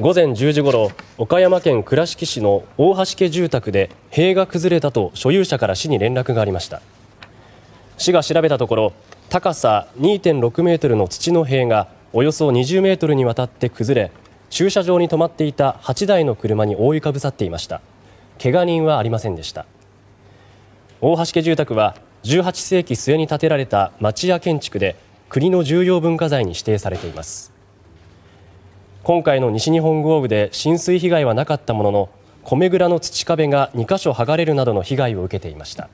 午前10時ごろ岡山県倉敷市の大橋家住宅で塀が崩れたと所有者から市に連絡がありました市が調べたところ高さ2.6メートルの土の塀がおよそ20メートルにわたって崩れ駐車場に止まっていた8台の車に覆いかぶさっていましたけが人はありませんでした大橋家住宅は18世紀末に建てられた町屋建築で国の重要文化財に指定されています今回の西日本豪雨で浸水被害はなかったものの米蔵の土壁が2か所剥がれるなどの被害を受けていました。